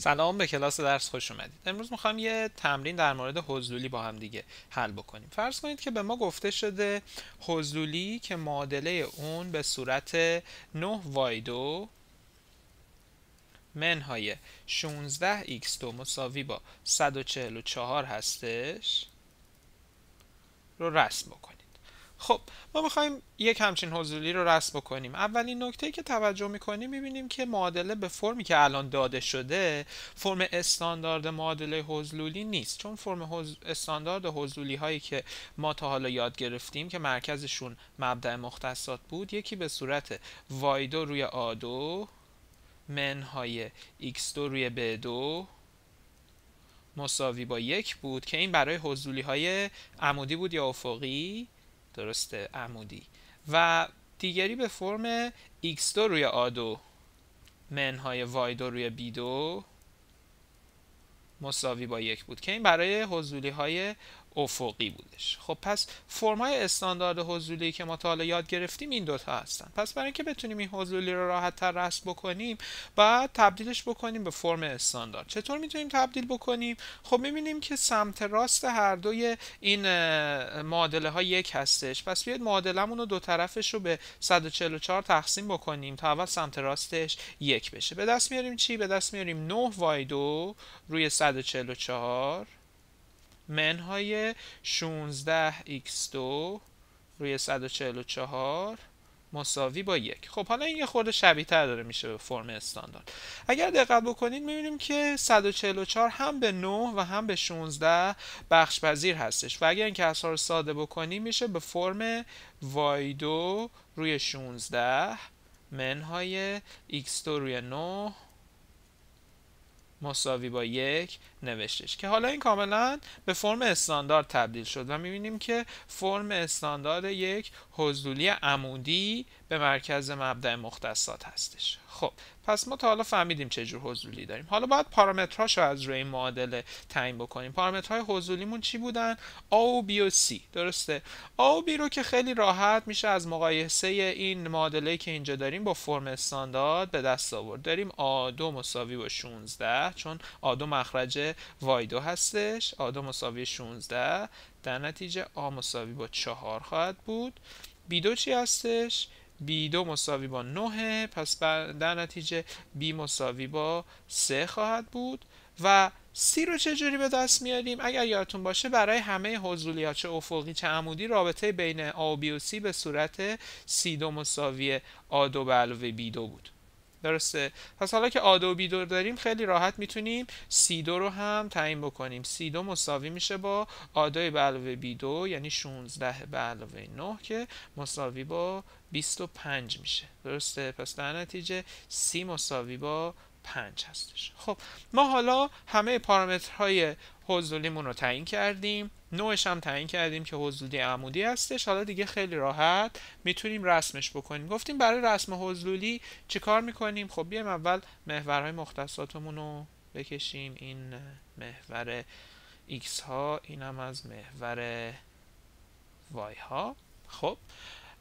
سلام به کلاس درس خوش اومدید امروز میخوام یه تمرین در مورد حضلولی با هم دیگه حل بکنیم فرض کنید که به ما گفته شده حضولی که معادله اون به صورت 9 2 منهای 16 x دو مساوی با 144 هستش رو رسم بکنیم خب ما میخوایم یک همچین حضولی رو رسم بکنیم اولین نکته که توجه میکنیم میبینیم که معادله به فرمی که الان داده شده فرم استاندارد معادله حضولی نیست چون فرم استاندارد حضولی هایی که ما تا حالا یاد گرفتیم که مرکزشون مبدع مختصات بود یکی به صورت وایدو روی آدو منهای x2 روی b2 مساوی با یک بود که این برای حضولی های عمودی بود یا افقی درسته عمودی و دیگری به فرم x2 روی A2 منهای y2 روی B2 مساوی با یک بود که این برای حضولی های افقی بودش خب پس فرمای استاندارد حضولی که ما تا حالا یاد گرفتیم این دوتا هستن پس برای اینکه بتونیم این حضولی رو راحت تر رسم بکنیم باید تبدیلش بکنیم به فرم استاندارد چطور میتونیم تبدیل بکنیم خب میبینیم که سمت راست هر دوی این معادله ها یک هستش پس بیاید معادلمون رو دو طرفش رو به 144 تقسیم بکنیم تا اول سمت راستش یک بشه به دست میاریم چی به دست میاریم 9 y2 روی 144 منهای 16 x 2 روی 144 مساوی با یک خب حالا این یه خورده شبیه تر داره میشه به فرم استاندارد اگر دقت بکنید میبینیم که 144 هم به 9 و هم به 16 بخش پذیر هستش و اگر این کسا رو ساده بکنیم میشه به فرم y2 روی 16 منهای x2 روی 9 مساوی با یک نوشتش که حالا این کاملا به فرم استاندارد تبدیل شد و میبینیم که فرم استاندارد یک حضولی عمودی به مرکز مبدع مختصات هستش خب پس ما تا حالا فهمیدیم چه جور حضولی داریم حالا باید پارامترهاش رو از روی این معادله تعیین بکنیم پارامترهای حضولیمون چی بودن A و B و C درسته A و B رو که خیلی راحت میشه از مقایسه این معادله که اینجا داریم با فرم استاندارد به دست آورد داریم A2 مساوی با 16 چون A2 مخرج y وای دو هستش آ دو مساوی 16 در نتیجه آ مساوی با 4 خواهد بود بی دو چی هستش b دو مساوی با 9 پس در نتیجه b مساوی با 3 خواهد بود و c رو چه جوری به دست میاریم اگر یادتون باشه برای همه ها چه افقی چه عمودی رابطه بین a و b و c به صورت c دو مساوی a دو به علاوه b دو بود درسته پس حالا که آدو و بیدو داریم خیلی راحت میتونیم سی دو رو هم تعیین بکنیم سی دو مساوی میشه با آدای به علاوه بیدو یعنی 16 به علاوه 9 که مساوی با 25 میشه درسته پس در نتیجه سی مساوی با 5 هستش خب ما حالا همه پارامترهای حضولیمون رو تعیین کردیم نوعش هم تعیین کردیم که حضولی عمودی هستش حالا دیگه خیلی راحت میتونیم رسمش بکنیم گفتیم برای رسم حضولی چیکار میکنیم خب بیایم اول محورهای مختصاتمون رو بکشیم این محور x ها اینم از محور y ها خب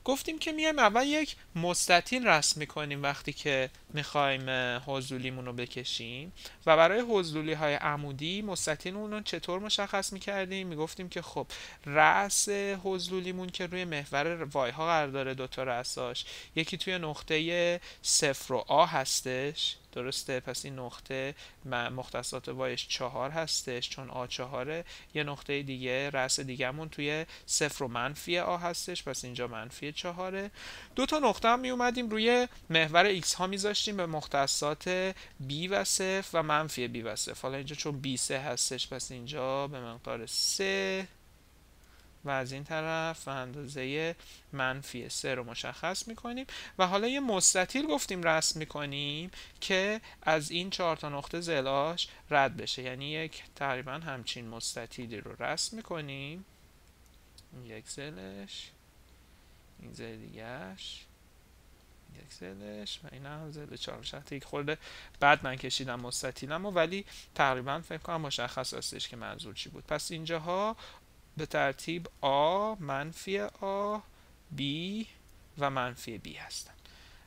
گفتیم که میایم اول یک مستطیل رسم میکنیم وقتی که میخوایم حضولیمون رو بکشیم و برای حضولی های عمودی اون رو چطور مشخص میکردیم میگفتیم که خب رأس حضولیمون که روی محور وای ها قرار داره دوتا رأساش یکی توی نقطه صفر و آ هستش درسته پس این نقطه مختصات وایش چهار هستش چون آ چهاره یه نقطه دیگه رأس دیگهمون توی صفر و منفی آ هستش پس اینجا منفی چهاره دو تا نقطه هم می اومدیم روی محور x ها میذاشتیم به مختصات b و صفر و منفی b و صفر حالا اینجا چون b سه هستش پس اینجا به مقدار سه و از این طرف اندازه منفی سه رو مشخص میکنیم و حالا یه مستطیل گفتیم رسم میکنیم که از این چهار تا نقطه زلاش رد بشه یعنی یک تقریبا همچین مستطیلی رو رسم میکنیم یک زلش این زل دیگرش یک زلش و این هم زل چهار شهر یک خورده بعد من کشیدم مستطیلم و ولی تقریبا فکر کنم مشخص هستش که منظور چی بود پس اینجاها به ترتیب آ منفی آ بی و منفی بی هستند.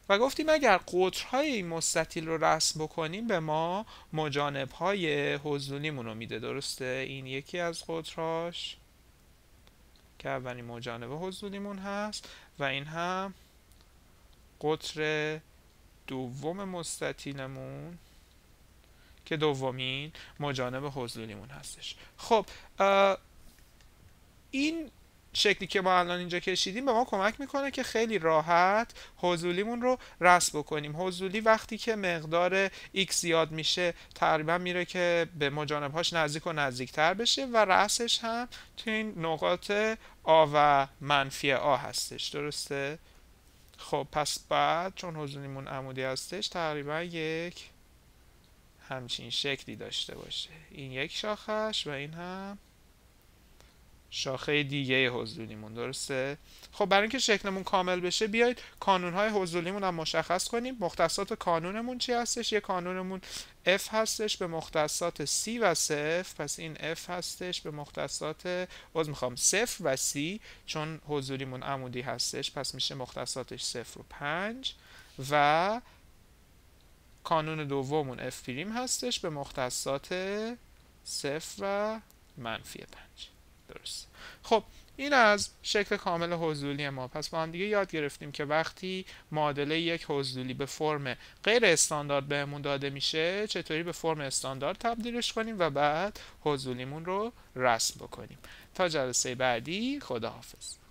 و گفتیم اگر قطرهای مستطیل رو رسم بکنیم به ما مجانب های حضولیمون رو میده درسته این یکی از قطرهاش که اولین مجانب حضولیمون هست و این هم قطر دوم مستطیلمون که دومین مجانب حضولیمون هستش خب این شکلی که ما الان اینجا کشیدیم به ما کمک میکنه که خیلی راحت حضولیمون رو رسم بکنیم حضولی وقتی که مقدار x زیاد میشه تقریبا میره که به مجانبهاش نزدیک و نزدیکتر بشه و رأسش هم تو این نقاط آ و منفی آ هستش درسته خب پس بعد چون حضولیمون عمودی هستش تقریبا یک همچین شکلی داشته باشه این یک شاخش و این هم شاخه دیگه حضولیمون درسته خب برای اینکه شکلمون کامل بشه بیایید کانونهای حضولیمون هم مشخص کنیم مختصات کانونمون چی هستش یه کانونمون F هستش به مختصات C و صفر پس این F هستش به مختصات باز میخوام صفر و C چون حضولیمون عمودی هستش پس میشه مختصاتش صفر و پنج و کانون دومون F پریم هستش به مختصات صفر و منفی پنج خب این از شکل کامل حضولی ما پس با هم دیگه یاد گرفتیم که وقتی معادله یک حضولی به فرم غیر استاندارد بهمون داده میشه چطوری به فرم استاندارد تبدیلش کنیم و بعد حضولیمون رو رسم بکنیم تا جلسه بعدی خداحافظ